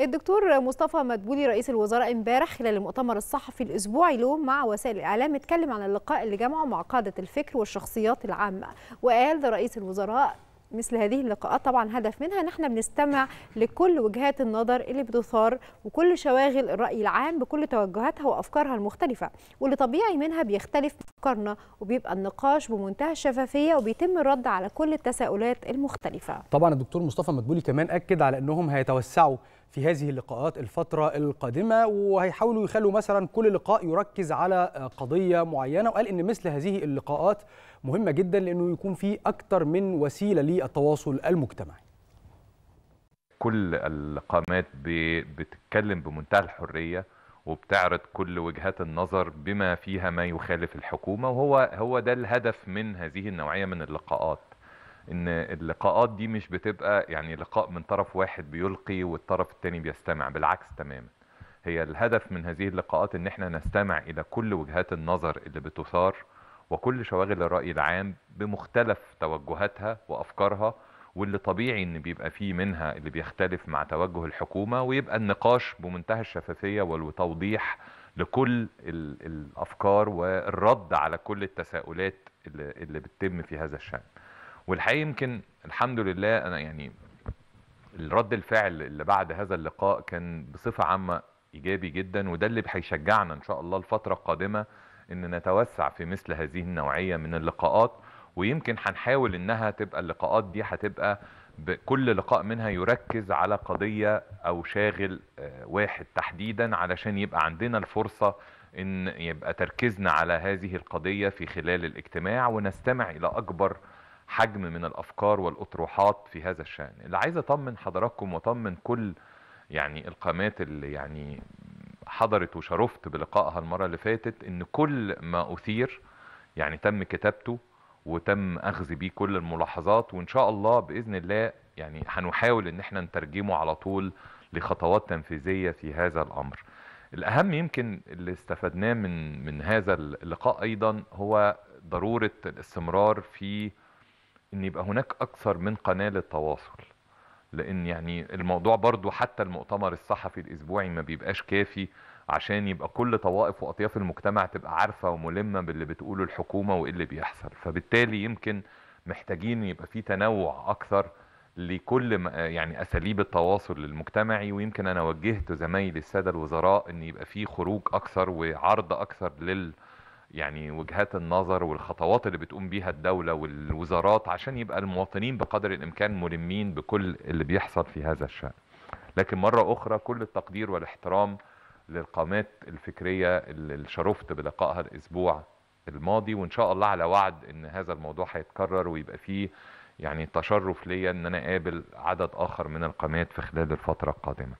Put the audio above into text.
الدكتور مصطفى مدبولي رئيس الوزراء امبارح خلال المؤتمر الصحفي الاسبوعي له مع وسائل الاعلام اتكلم عن اللقاء اللي جمعه مع قاده الفكر والشخصيات العامه وقال رئيس الوزراء مثل هذه اللقاءات طبعا هدف منها ان احنا بنستمع لكل وجهات النظر اللي بتثار وكل شواغل الراي العام بكل توجهاتها وافكارها المختلفه واللي طبيعي منها بيختلف افكارنا وبيبقى النقاش بمنتهى الشفافيه وبيتم الرد على كل التساؤلات المختلفه. طبعا الدكتور مصطفى مدبولي كمان اكد على انهم هيتوسعوا في هذه اللقاءات الفترة القادمة وهيحاولوا يخلوا مثلا كل لقاء يركز على قضية معينة وقال إن مثل هذه اللقاءات مهمة جدا لأنه يكون في أكثر من وسيلة للتواصل المجتمعي كل القامات بتتكلم بمنتهى الحرية وبتعرض كل وجهات النظر بما فيها ما يخالف الحكومة وهو هو ده الهدف من هذه النوعية من اللقاءات ان اللقاءات دي مش بتبقى يعني لقاء من طرف واحد بيلقي والطرف الثاني بيستمع بالعكس تماما هي الهدف من هذه اللقاءات ان احنا نستمع الى كل وجهات النظر اللي بتثار وكل شواغل الرأي العام بمختلف توجهاتها وأفكارها واللي طبيعي ان بيبقى فيه منها اللي بيختلف مع توجه الحكومة ويبقى النقاش بمنتهى الشفافية والتوضيح لكل الأفكار والرد على كل التساؤلات اللي بتتم في هذا الشأن والحقيقه يمكن الحمد لله انا يعني الرد الفعل اللي بعد هذا اللقاء كان بصفه عامه ايجابي جدا وده اللي هيشجعنا ان شاء الله الفتره القادمه ان نتوسع في مثل هذه النوعيه من اللقاءات ويمكن هنحاول انها تبقى اللقاءات دي هتبقى بكل لقاء منها يركز على قضيه او شاغل آه، واحد تحديدا علشان يبقى عندنا الفرصه ان يبقى تركيزنا على هذه القضيه في خلال الاجتماع ونستمع الى اكبر حجم من الافكار والاطروحات في هذا الشان اللي عايز اطمن حضراتكم واطمن كل يعني القامات اللي يعني حضرت وشرفت بلقائها المره اللي فاتت ان كل ما اثير يعني تم كتابته وتم اخذ بيه كل الملاحظات وان شاء الله باذن الله يعني هنحاول ان احنا نترجمه على طول لخطوات تنفيذيه في هذا الامر الاهم يمكن اللي استفدناه من من هذا اللقاء ايضا هو ضروره الاستمرار في ان يبقى هناك اكثر من قناه للتواصل لان يعني الموضوع برضو حتى المؤتمر الصحفي الاسبوعي ما بيبقاش كافي عشان يبقى كل طوائف واطياف المجتمع تبقى عارفه وملمه باللي بتقوله الحكومه وايه اللي بيحصل فبالتالي يمكن محتاجين يبقى في تنوع اكثر لكل يعني اساليب التواصل المجتمعي ويمكن انا وجهت زمايلي الساده الوزراء ان يبقى في خروج اكثر وعرض اكثر لل يعني وجهات النظر والخطوات اللي بتقوم بيها الدولة والوزارات عشان يبقى المواطنين بقدر الإمكان ملمين بكل اللي بيحصل في هذا الشأن لكن مرة أخرى كل التقدير والاحترام للقامات الفكرية اللي شرفت بلقائها الأسبوع الماضي وإن شاء الله على وعد إن هذا الموضوع هيتكرر ويبقى فيه يعني تشرف ليا إن أنا أقابل عدد آخر من القامات في خلال الفترة القادمة